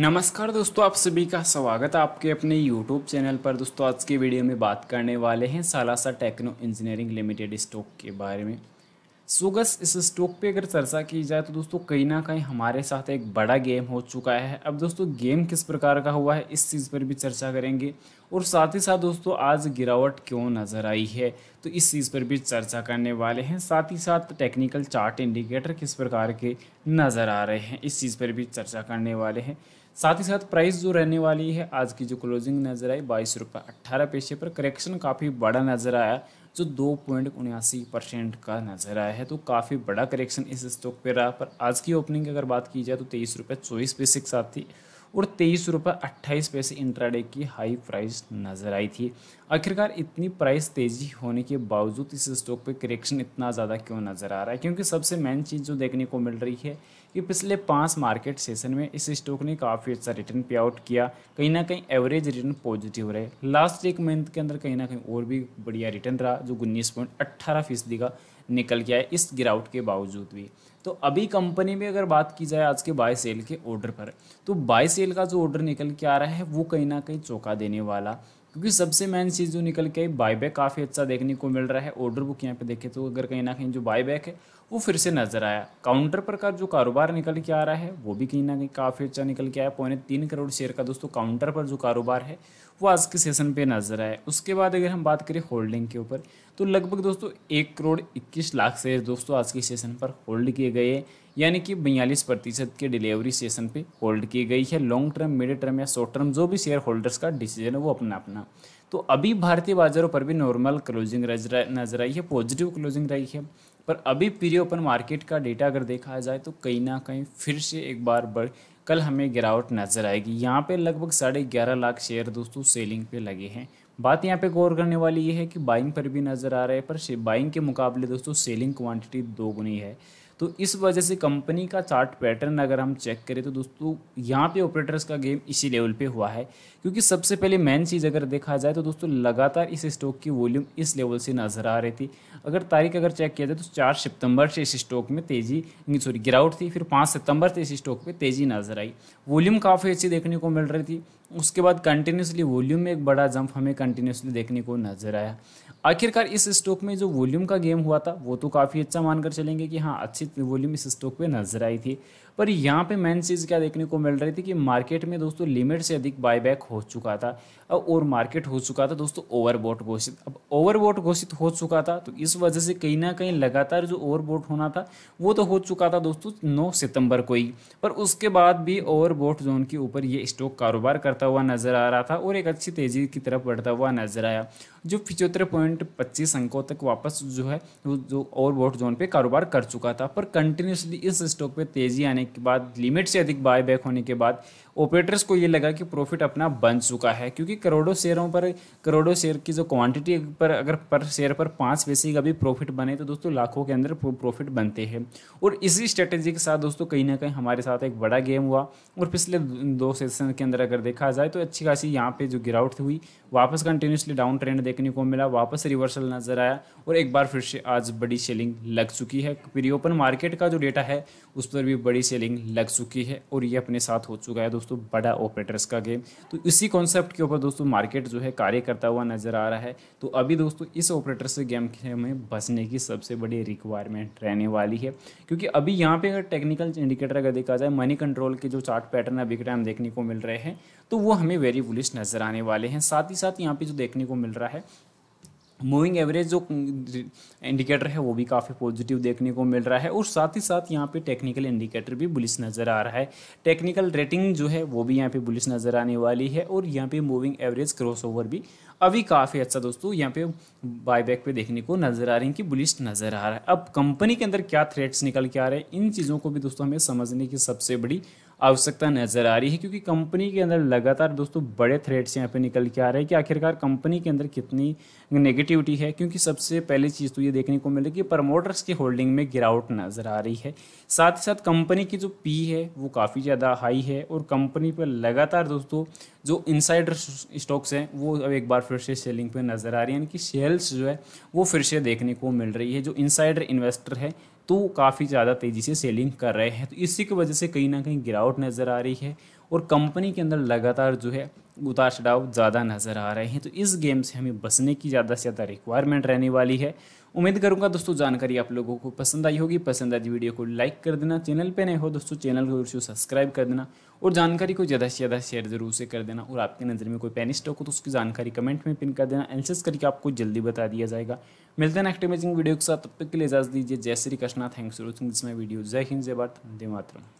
नमस्कार दोस्तों आप सभी का स्वागत है आपके अपने यूट्यूब चैनल पर दोस्तों आज के वीडियो में बात करने वाले हैं Salasar techno engineering limited stock के बारे में सोगस इस स्टॉक पे अगर चर्चा की जाए तो दोस्तों कहीं ना कहीं हमारे साथ एक बड़ा गेम हो चुका है अब दोस्तों गेम किस प्रकार का हुआ है इस चीज़ पर भी चर्चा करेंगे और साथ ही साथ दोस्तों आज गिरावट क्यों नज़र आई है तो इस चीज़ पर भी चर्चा करने वाले हैं साथ ही साथ टेक्निकल चार्ट इंडिकेटर किस प्रकार के नज़र आ रहे हैं इस चीज़ पर भी चर्चा करने वाले हैं साथ ही साथ प्राइस जो रहने वाली है आज की जो क्लोजिंग नज़र आई बाईस रुपये अट्ठारह पैसे पर करेक्शन काफ़ी बड़ा नज़र आया जो दो पॉइंट उन्यासी परसेंट का नज़र आया है तो काफ़ी बड़ा करेक्शन इस स्टॉक पर रहा पर आज की ओपनिंग की अगर बात की जाए तो तेईस रुपये चौबीस पैसे के साथ थी और तेईस रुपये अट्ठाईस पैसे इंट्राडे की हाई प्राइस नज़र आई थी आखिरकार इतनी प्राइस तेज़ी होने के बावजूद इस स्टॉक पे करेक्शन इतना ज़्यादा क्यों नज़र आ रहा है क्योंकि सबसे मेन चीज़ जो देखने को मिल रही है कि पिछले पाँच मार्केट सेशन में इस स्टॉक ने काफ़ी अच्छा रिटर्न पे आउट किया कहीं ना कहीं एवरेज रिटर्न पॉजिटिव रहे लास्ट एक मंथ के अंदर कहीं ना कहीं और भी बढ़िया रिटर्न रहा जो उन्नीस पॉइंट अट्ठारह फीसदी का निकल गया है इस गिरावट के बावजूद भी तो अभी कंपनी में अगर बात की जाए आज के बाय सेल के ऑर्डर पर तो बाय सेल का जो ऑर्डर निकल के आ रहा है वो कहीं ना कहीं चौंका देने वाला क्योंकि सबसे मेन चीज़ जो निकल के आई बायबैक काफ़ी अच्छा देखने को मिल रहा है ऑर्डर बुक यहाँ पे देखे तो अगर कहीं ना कहीं जो बायबैक है वो फिर से नज़र आया काउंटर पर का जो कारोबार निकल के आ रहा है वो भी कहीं ना कहीं काफ़ी अच्छा निकल के आया पौने तीन करोड़ शेयर का दोस्तों काउंटर पर जो कारोबार है वो आज के सेशन पर नज़र आया उसके बाद अगर हम बात करें होल्डिंग के ऊपर तो लगभग दोस्तों एक करोड़ इक्कीस लाख शेयर दोस्तों आज के सेशन पर होल्ड किए गए हैं यानी कि बयालीस प्रतिशत के डिलीवरी सेशन पे होल्ड की गई है लॉन्ग टर्म मिड टर्म या शॉर्ट टर्म जो भी शेयर होल्डर्स का डिसीजन है वो अपना अपना तो अभी भारतीय बाजारों पर भी नॉर्मल क्लोजिंग नजर आई है पॉजिटिव क्लोजिंग रही है पर अभी प्री ओपन मार्केट का डेटा अगर देखा जाए तो कहीं ना कहीं फिर से एक बार बढ़ कल हमें गिरावट नजर आएगी यहाँ पे लगभग साढ़े ग्यारह लाख शेयर दोस्तों सेलिंग पे लगे हैं बात यहाँ पे गौर करने वाली ये है कि बाइंग पर भी नज़र आ रहा है पर बाइंग के मुकाबले दोस्तों सेलिंग क्वांटिटी दोगुनी है तो इस वजह से कंपनी का चार्ट पैटर्न अगर हम चेक करें तो दोस्तों यहाँ पे ऑपरेटर्स का गेम इसी लेवल पे हुआ है क्योंकि सबसे पहले मेन चीज़ अगर देखा जाए तो दोस्तों लगातार इस स्टॉक की वॉल्यूम इस लेवल से नज़र आ रही थी अगर तारीख अगर चेक किया जाए तो चार सितंबर से इस स्टॉक में तेज़ी सॉरी गिरावट थी फिर पाँच सितंबर से इस स्टॉक पर तेज़ी नज़र आई वॉल्यूम काफ़ी अच्छी देखने को मिल रही थी उसके बाद कंटिन्यूसली वॉल्यूम में एक बड़ा जंप हमें कंटिन्यूसली देखने को नजर आया आखिरकार इस स्टॉक में जो वॉल्यूम का गेम हुआ था वो तो काफ़ी अच्छा मानकर चलेंगे कि हाँ अच्छी वॉल्यूम इस स्टॉक पे नजर आई थी पर यहाँ पे मेन चीज़ क्या देखने को मिल रही थी कि मार्केट में दोस्तों लिमिट से अधिक बायबैक हो चुका था और मार्केट हो चुका था दोस्तों ओवरबोट घोषित अब ओवरबोट घोषित हो चुका था तो इस वजह से कहीं ना कहीं लगातार जो ओवरबोट होना था वो तो हो चुका था दोस्तों नौ सितंबर को ही पर उसके बाद भी ओवरबोट जोन के ऊपर ये स्टॉक कारोबार करता हुआ नजर आ रहा था और एक अच्छी तेजी की तरफ बढ़ता हुआ नजर आया जो पिचहत्तर पॉइंट पच्चीस अंकों तक वापस जो है जो ओवरबोट जोन पे कारोबार कर चुका था पर कंटिन्यूसली इस स्टॉक पे तेजी आने के बाद लिमिट से अधिक बाय बैक होने के बाद ऑपरेटर्स को ये लगा कि प्रॉफिट अपना बन चुका है क्योंकि करोड़ों शेयरों पर करोड़ों शेयर की जो क्वांटिटी पर अगर पर शेयर पर पाँच पैसे का भी प्रॉफिट बने तो दोस्तों लाखों के अंदर प्रॉफिट बनते हैं और इसी स्ट्रेटेजी के साथ दोस्तों कहीं ना कहीं हमारे साथ एक बड़ा गेम हुआ और पिछले दो सेशन के अंदर अगर देखा जाए तो अच्छी खासी यहाँ पर जो गिरावट हुई वापस कंटिन्यूसली डाउन ट्रेंड देखने को मिला वापस रिवर्सल नजर आया और एक बार फिर से आज बड़ी सेलिंग लग चुकी है प्री ओपन मार्केट का जो डेटा है उस पर भी बड़ी सेलिंग लग चुकी है और ये अपने साथ हो चुका है दोस्तों बड़ा ऑपरेटर्स का गेम तो इसी कॉन्सेप्ट के ऊपर दोस्तों मार्केट जो है कार्य करता हुआ नज़र आ रहा है तो अभी दोस्तों इस ऑपरेटर से गेम के में बचने की सबसे बड़ी रिक्वायरमेंट रहने वाली है क्योंकि अभी यहाँ पे अगर टेक्निकल इंडिकेटर अगर देखा जाए मनी कंट्रोल के जो चार्ट पैटर्न अभी के टाइम देखने को मिल रहे हैं तो वो हमें वेरी बुलिश नज़र आने वाले हैं साथ ही साथ यहाँ पे जो देखने को मिल रहा है मूविंग एवरेज जो इंडिकेटर है वो भी काफ़ी पॉजिटिव देखने को मिल रहा है और साथ ही साथ यहाँ पे टेक्निकल इंडिकेटर भी बुलिस नज़र आ रहा है टेक्निकल रेटिंग जो है वो भी यहाँ पे बुलिस नज़र आने वाली है और यहाँ पे मूविंग एवरेज क्रॉसओवर भी अभी काफ़ी अच्छा दोस्तों यहाँ पे बायबैक पे देखने को नज़र आ रही है कि बुलिस नज़र आ रहा है अब कंपनी के अंदर क्या थ्रेट्स निकल के आ रहे हैं इन चीज़ों को भी दोस्तों हमें समझने की सबसे बड़ी आवश्यकता नज़र आ रही है क्योंकि कंपनी के अंदर लगातार दोस्तों बड़े थ्रेट्स यहाँ पे निकल के आ रहे हैं कि आखिरकार कंपनी के अंदर कितनी नेगेटिव नेगेटिविटी है क्योंकि सबसे पहली चीज़ तो ये देखने को कि प्रमोटर्स की होल्डिंग में गिरावट नज़र आ रही है साथ ही साथ कंपनी की जो पी है वो काफ़ी ज़्यादा हाई है और कंपनी पर लगातार दोस्तों जो इनसाइडर स्टॉक्स हैं वो अब एक बार फिर से सेलिंग पे नज़र आ रही है यानी कि सेल्स जो है वो फिर से देखने को मिल रही है जो इनसाइडर इन्वेस्टर है तो काफ़ी ज़्यादा तेज़ी से सेलिंग कर रहे हैं तो इसी की वजह से कहीं ना कहीं गिरावट नज़र आ रही है और कंपनी के अंदर लगातार जो है उतार चढ़ाव ज़्यादा नज़र आ रहे हैं तो इस गेम से हमें बचने की ज़्यादा से ज़्यादा रिक्वायरमेंट रहने वाली है उम्मीद करूंगा दोस्तों जानकारी आप लोगों को पसंद आई होगी पसंद आई वीडियो को लाइक कर देना चैनल पे नए हो दोस्तों चैनल को जरूर सब्सक्राइब कर देना और जानकारी को ज़्यादा से ज़्यादा शेयर जरूर से कर देना और आपकी नज़र में कोई पेन स्टॉक हो तो उसकी जानकारी कमेंट में पिन कर देना एनसेस करके आपको जल्दी बता दिया जाएगा मिलते हैं नेक्स्ट अमेजिंग वीडियो के साथ तब तक के लिए इजाज़ दीजिए जय Shri Krishna thanks for watching जिसमें वीडियो जय हिंद जय भारत वंदे मातरम